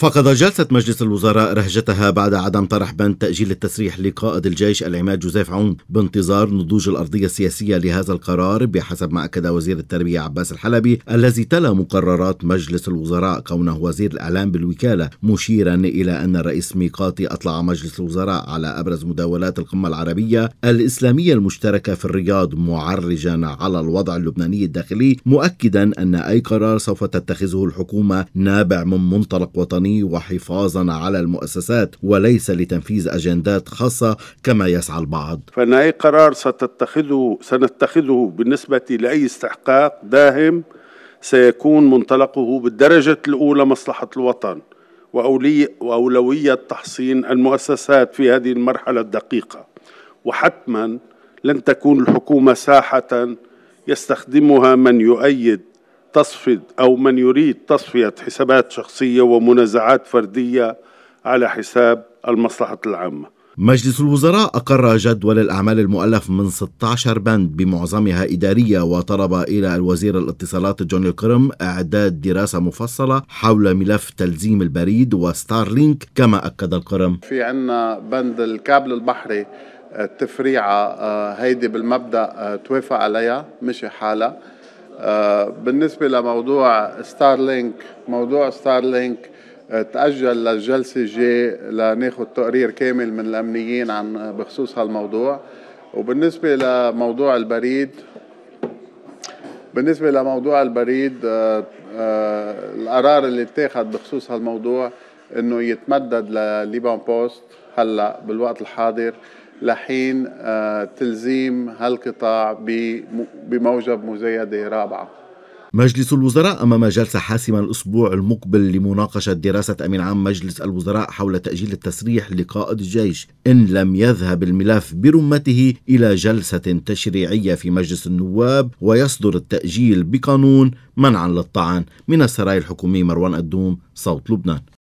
فقد جلسة مجلس الوزراء رهجتها بعد عدم طرح بند تأجيل التسريح لقائد الجيش العماد جوزيف عون بانتظار نضوج الأرضية السياسية لهذا القرار بحسب ما أكد وزير التربية عباس الحلبي الذي تلا مقررات مجلس الوزراء كونه وزير الإعلام بالوكالة مشيرا إلى أن الرئيس ميقاتي أطلع مجلس الوزراء على أبرز مداولات القمة العربية الإسلامية المشتركة في الرياض معرجا على الوضع اللبناني الداخلي مؤكدا أن أي قرار سوف تتخذه الحكومة نابع من منطلق وطني الوطني وحفاظا على المؤسسات وليس لتنفيذ أجندات خاصة كما يسعى البعض فإن أي قرار ستتخذه سنتخذه بالنسبة لأي استحقاق داهم سيكون منطلقه بالدرجة الأولى مصلحة الوطن وأولوية تحصين المؤسسات في هذه المرحلة الدقيقة وحتما لن تكون الحكومة ساحة يستخدمها من يؤيد تصفد أو من يريد تصفية حسابات شخصية ومنازعات فردية على حساب المصلحة العامة مجلس الوزراء أقر جدول الأعمال المؤلف من 16 بند بمعظمها إدارية وطلب إلى الوزير الاتصالات جوني القرم إعداد دراسة مفصلة حول ملف تلزيم البريد وستارلينك كما أكد القرم في عنا بند الكابل البحري التفريعة آه، آه، هيدي بالمبدأ آه، توافق عليها مشي حالها آه، بالنسبة لموضوع ستارلينك موضوع ستارلينك آه، تأجل للجلسة الجاية لناخذ تقرير كامل من الأمنيين عن آه، بخصوص هالموضوع وبالنسبة لموضوع البريد بالنسبة لموضوع البريد القرار اللي اتخذ بخصوص هالموضوع انه يتمدد لليبان بوست هلا بالوقت الحاضر لحين آه، تلزيم هالقطاع بموجب مزايده رابعه مجلس الوزراء أمام جلسة حاسمة الأسبوع المقبل لمناقشة دراسة أمين عام مجلس الوزراء حول تأجيل التسريح لقائد الجيش إن لم يذهب الملف برمته إلى جلسة تشريعية في مجلس النواب ويصدر التأجيل بقانون منعا للطعن من السراي الحكومي مروان الدوم صوت لبنان